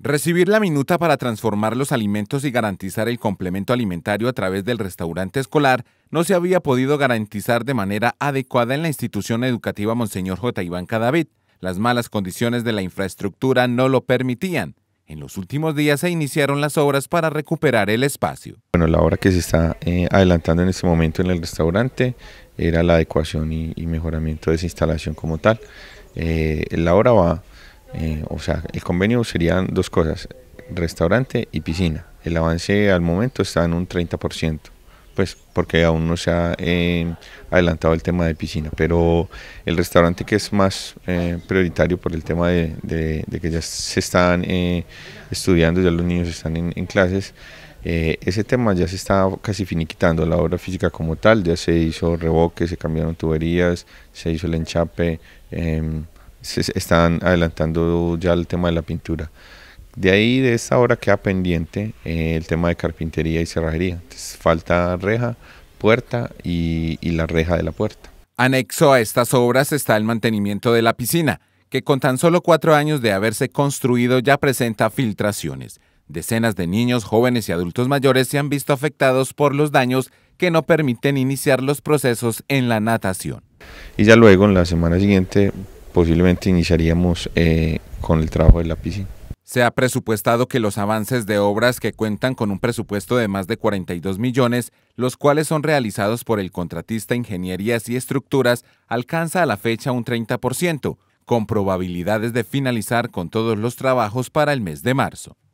Recibir la minuta para transformar los alimentos y garantizar el complemento alimentario a través del restaurante escolar no se había podido garantizar de manera adecuada en la institución educativa Monseñor J. Iván Cadavid. Las malas condiciones de la infraestructura no lo permitían. En los últimos días se iniciaron las obras para recuperar el espacio. Bueno, la obra que se está eh, adelantando en este momento en el restaurante era la adecuación y, mejoramiento de esa instalación como tal. Eh, la obra va eh, o sea, el convenio serían dos cosas, restaurante y piscina. El avance al momento está en un 30%, pues porque aún no se ha eh, adelantado el tema de piscina, pero el restaurante que es más eh, prioritario por el tema de, que ya se están estudiando, ya los niños están en, clases, ese tema ya se está casi finiquitando, la obra física como tal, ya se hizo revoque, se cambiaron tuberías, se hizo el enchape, em, se están adelantando ya el tema de la pintura. De ahí, de esa hora queda pendiente eh, el tema de carpintería y cerrajería. falta reja, puerta y, y la reja de la puerta. Anexo a estas obras está el mantenimiento de la piscina, que con tan solo cuatro años de haberse construido ya presenta filtraciones. Decenas de niños, jóvenes y adultos mayores se han visto afectados por los daños que no permiten iniciar los procesos en la natación. Y ya luego, en la semana siguiente, posiblemente iniciaríamos eh, con el trabajo de la piscina. Se ha presupuestado que los avances de obras que cuentan con un presupuesto de más de 42 millones, los cuales son realizados por el contratista Ingenierías y Estructuras, alcanza a la fecha un 30%, con probabilidades de finalizar con todos los trabajos para el mes de marzo.